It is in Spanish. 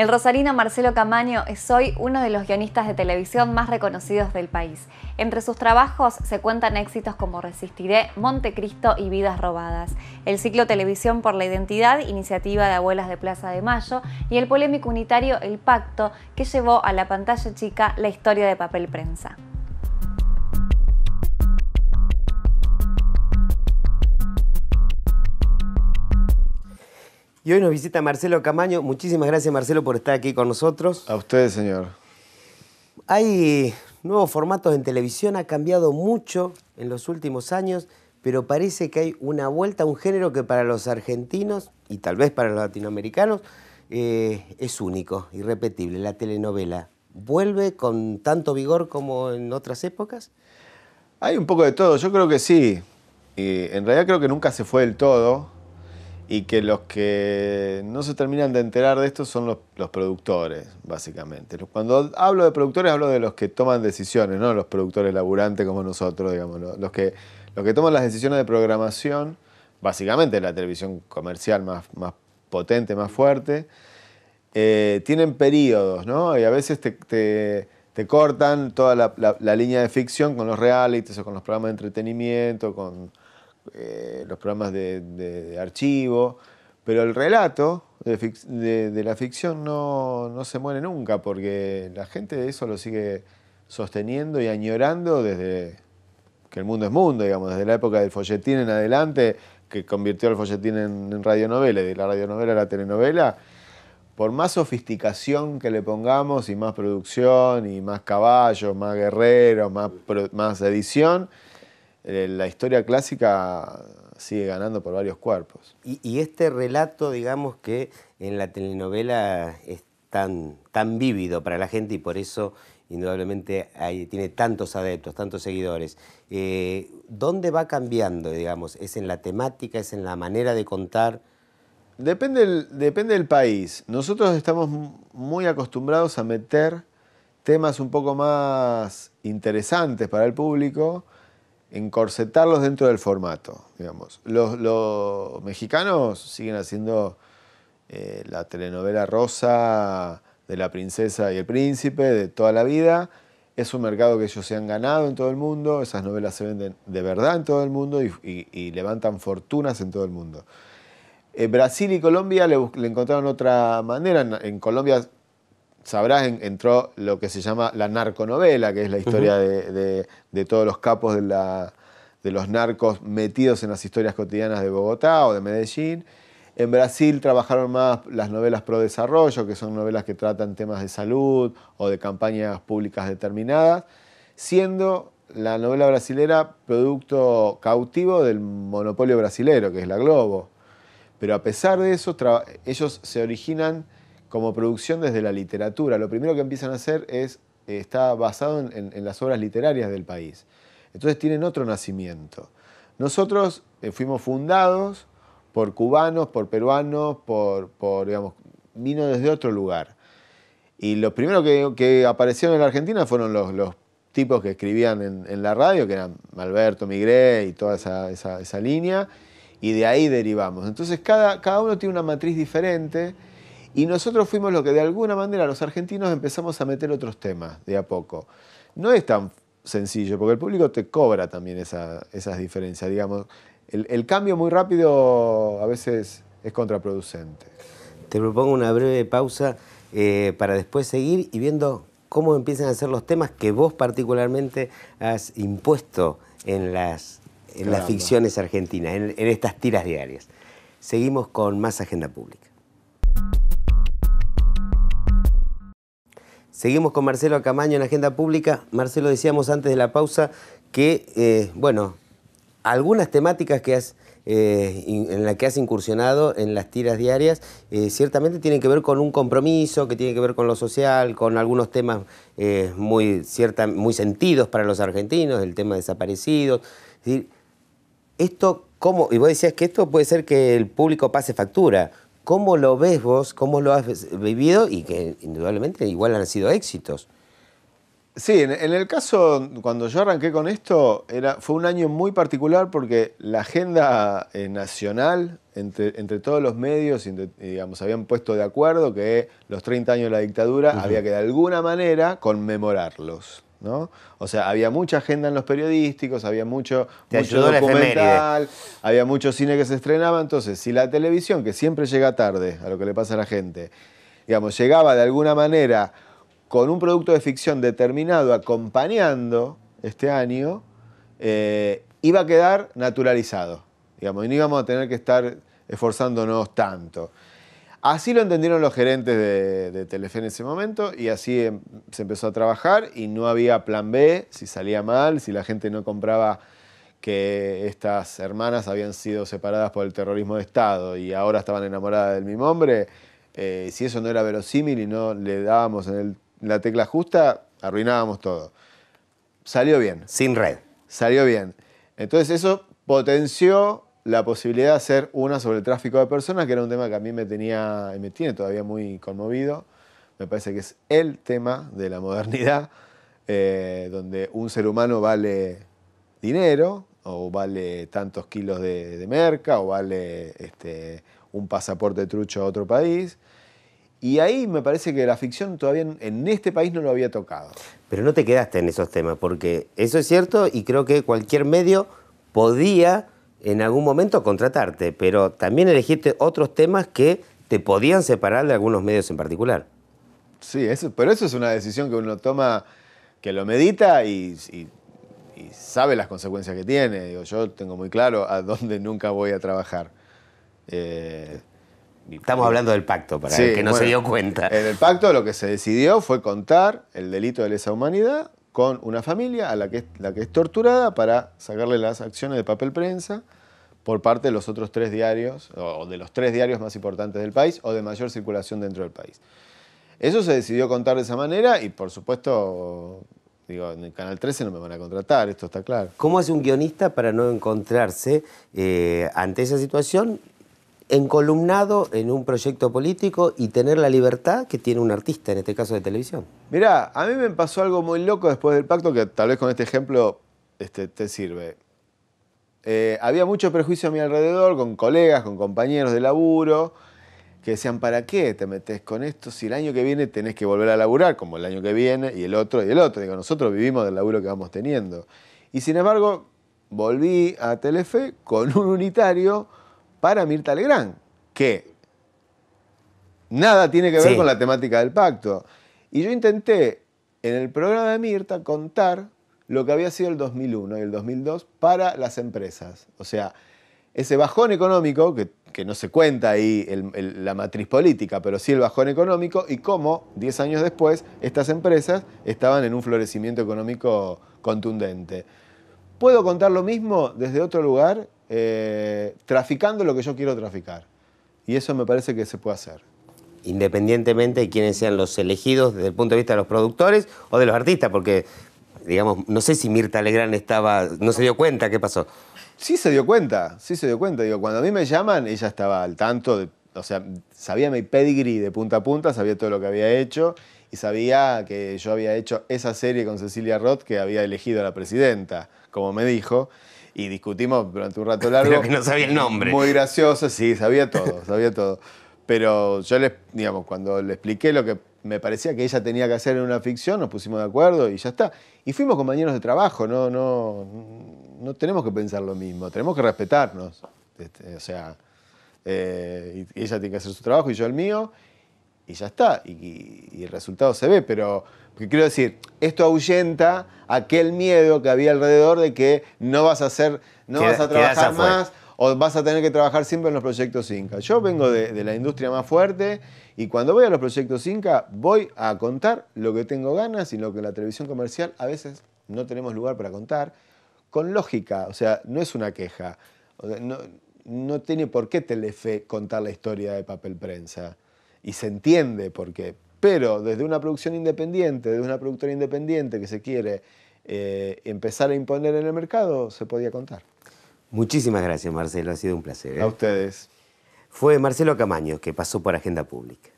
El rosarino Marcelo Camaño es hoy uno de los guionistas de televisión más reconocidos del país. Entre sus trabajos se cuentan éxitos como Resistiré, Montecristo y Vidas Robadas, el ciclo Televisión por la Identidad, iniciativa de Abuelas de Plaza de Mayo, y el polémico unitario El Pacto, que llevó a la pantalla chica la historia de papel prensa. Y hoy nos visita Marcelo Camaño. Muchísimas gracias, Marcelo, por estar aquí con nosotros. A ustedes, señor. Hay nuevos formatos en televisión, ha cambiado mucho en los últimos años, pero parece que hay una vuelta a un género que para los argentinos y tal vez para los latinoamericanos eh, es único, irrepetible, la telenovela. ¿Vuelve con tanto vigor como en otras épocas? Hay un poco de todo, yo creo que sí. Y en realidad creo que nunca se fue del todo y que los que no se terminan de enterar de esto son los, productores, básicamente. Cuando hablo de productores, hablo de los que toman decisiones, no los productores laburantes como nosotros, digamos, los que, los que toman las decisiones de programación, básicamente la televisión comercial más, más potente, más fuerte, eh, tienen periodos, ¿no? Y a veces te, te, cortan toda la, línea de ficción con los realities o con los programas de entretenimiento, con eh, los programas de, archivo, pero el relato de, la ficción no, no, se muere nunca, porque la gente eso lo sigue sosteniendo y añorando desde que el mundo es mundo, digamos, desde la época del folletín en adelante, que convirtió el folletín en, radionovela, de la radionovela a la telenovela, por más sofisticación que le pongamos y más producción y más caballos, más guerreros, más, más edición, eh, la historia clásica sigue ganando por varios cuerpos. Y, este relato, digamos, que en la telenovela es tan, tan vívido para la gente y por eso indudablemente tiene tantos adeptos, tantos seguidores. Eh, ¿Dónde va cambiando, digamos? ¿Es en la temática, es en la manera de contar? depende del país. Nosotros estamos muy acostumbrados a meter temas un poco más interesantes para el público encorsetarlos dentro del formato, digamos. Los, mexicanos siguen haciendo eh, la telenovela rosa de la princesa y el príncipe de toda la vida. Es un mercado que ellos se han ganado en todo el mundo, esas novelas se venden de verdad en todo el mundo y, levantan fortunas en todo el mundo. Eh, Brasil y Colombia le, encontraron otra manera. en Colombia sabrás, entró lo que se llama la narconovela, que es la historia de, todos los capos de, de, los narcos metidos en las historias cotidianas de Bogotá o de Medellín. En Brasil trabajaron más las novelas pro desarrollo, que son novelas que tratan temas de salud o de campañas públicas determinadas, siendo la novela brasilera producto cautivo del monopolio brasilero, que es la Globo. Pero a pesar de eso, ellos se originan como producción desde la literatura. Lo primero que empiezan a hacer es, eh, está basado en, las obras literarias del país. Entonces tienen otro nacimiento. Nosotros eh, fuimos fundados por cubanos, por peruanos, por, por, digamos, vino desde otro lugar. Y los primeros que, aparecieron en la Argentina fueron los, tipos que escribían en, la radio, que eran Alberto Migré y toda esa, línea, y de ahí derivamos. Entonces cada, cada uno tiene una matriz diferente y nosotros fuimos lo que de alguna manera los argentinos empezamos a meter otros temas de a poco. No es tan sencillo, porque el público te cobra también esas diferencias, digamos. El, cambio muy rápido a veces es contraproducente. Te propongo una breve pausa eh, para después seguir y viendo cómo empiezan a ser los temas que vos particularmente has impuesto en las, en las ficciones argentinas, en estas tiras diarias. Seguimos con más agenda pública. Seguimos con Marcelo Acamaño en Agenda Pública. Marcelo, decíamos antes de la pausa que, eh, bueno, algunas temáticas que has, eh, en las que has incursionado en las tiras diarias eh, ciertamente tienen que ver con un compromiso, que tiene que ver con lo social, con algunos temas muy, cierta, muy sentidos para los argentinos, el tema de desaparecidos. decir, esto, ¿cómo? Y vos decías que esto puede ser que el público pase factura. ¿Cómo lo ves vos? ¿Cómo lo has vivido? Y que indudablemente igual han sido éxitos. Sí, en, el caso, cuando yo arranqué con esto, era, fue un año muy particular porque la agenda eh, nacional, entre, todos los medios, digamos, habían puesto de acuerdo que los 30 años de la dictadura había que de alguna manera conmemorarlos. ¿no? O sea, había mucha agenda en los periodísticos, había mucho, documental, había mucho cine que se estrenaba. Entonces, si la televisión, que siempre llega tarde a lo que le pasa a la gente, digamos, llegaba de alguna manera con un producto de ficción determinado acompañando este año, eh, iba a quedar naturalizado, digamos, y no íbamos a tener que estar esforzándonos tanto. Así lo entendieron los gerentes de, de Telefe en ese momento y así em, se empezó a trabajar y no había plan B si salía mal, si la gente no compraba que estas hermanas habían sido separadas por el terrorismo de Estado y ahora estaban enamoradas del mismo hombre, eh, si eso no era verosímil y no le dábamos la tecla justa, arruinábamos todo. Salió bien. Sin red. Salió bien. Entonces eso potenció la posibilidad de hacer una sobre el tráfico de personas, que era un tema que a mí me tenía y me tiene todavía muy conmovido. Me parece que es el tema de la modernidad, eh, donde un ser humano vale dinero, o vale tantos kilos de, merca, o vale este, un pasaporte trucho a otro país. Y ahí me parece que la ficción todavía en este país no lo había tocado. Pero no te quedaste en esos temas, porque eso es cierto y creo que cualquier medio podía en algún momento contratarte, pero también elegiste otros temas que te podían separar de algunos medios en particular. Sí, eso, pero eso es una decisión que uno toma, que lo medita y, sabe las consecuencias que tiene. yo tengo muy claro a dónde nunca voy a trabajar. Eh, Estamos hablando del pacto, para que no se dio cuenta. En el pacto lo que se decidió fue contar el delito de lesa humanidad con una familia a la que, es, la que es torturada para sacarle las acciones de papel prensa por parte de los otros tres diarios, o de los tres diarios más importantes del país, o de mayor circulación dentro del país. Eso se decidió contar de esa manera y por supuesto, digo, en el Canal 13 no me van a contratar, esto está claro. ¿Cómo hace un guionista para no encontrarse eh, ante esa situación encolumnado en un proyecto político y tener la libertad que tiene un artista, en este caso de televisión. Mirá, a mí me pasó algo muy loco después del pacto que tal vez con este ejemplo este, te sirve. Eh, había mucho prejuicio a mi alrededor, con colegas, con compañeros de laburo, que decían, ¿para qué te metes con esto si el año que viene tenés que volver a laburar, como el año que viene, y el otro, y el otro? Digo, nosotros vivimos del laburo que vamos teniendo. Y sin embargo, volví a Telefe con un unitario para Mirta Legrand, que nada tiene que ver con la temática del pacto. Y yo intenté en el programa de Mirta contar lo que había sido el 2001 y el 2002 para las empresas. O sea, ese bajón económico, que, no se cuenta ahí la matriz política, pero sí el bajón económico, y cómo 10 años después estas empresas estaban en un florecimiento económico contundente. Puedo contar lo mismo desde otro lugar eh, traficando lo que yo quiero traficar. Y eso me parece que se puede hacer. Independientemente de quiénes sean los elegidos desde el punto de vista de los productores o de los artistas, porque, digamos, no sé si Mirta Legrand estaba, no se dio cuenta qué pasó. Sí se dio cuenta, sí se dio cuenta. cuando a mí me llaman, ella estaba al tanto, o sea, sabía mi pedigree de punta a punta, sabía todo lo que había hecho y sabía que yo había hecho esa serie con Cecilia Roth que había elegido a la presidenta, como me dijo y discutimos durante un rato largo. que no sabía el nombre. Muy gracioso, sí, sabía todo, sabía todo. Pero yo les, digamos, cuando le expliqué lo que me parecía que ella tenía que hacer en una ficción, nos pusimos de acuerdo y ya está. Y fuimos compañeros de trabajo, no, no, no tenemos que pensar lo mismo, tenemos que respetarnos. Este, o sea, eh, ella tiene que hacer su trabajo y yo el mío, y ya está, y, el resultado se ve, pero quiero decir, esto ahuyenta aquel miedo que había alrededor de que no vas a hacer, no vas a trabajar más o vas a tener que trabajar siempre en los proyectos Inca. Yo vengo de, la industria más fuerte y cuando voy a los proyectos Inca voy a contar lo que tengo ganas y lo que la televisión comercial a veces no tenemos lugar para contar, con lógica, o sea, no es una queja. no tiene por qué Telefe contar la historia de papel prensa y se entiende por qué. Pero desde una producción independiente, desde una productora independiente que se quiere eh, empezar a imponer en el mercado, se podía contar. Muchísimas gracias, Marcelo. Ha sido un placer. ¿eh? A ustedes. Fue Marcelo Camaño, que pasó por Agenda Pública.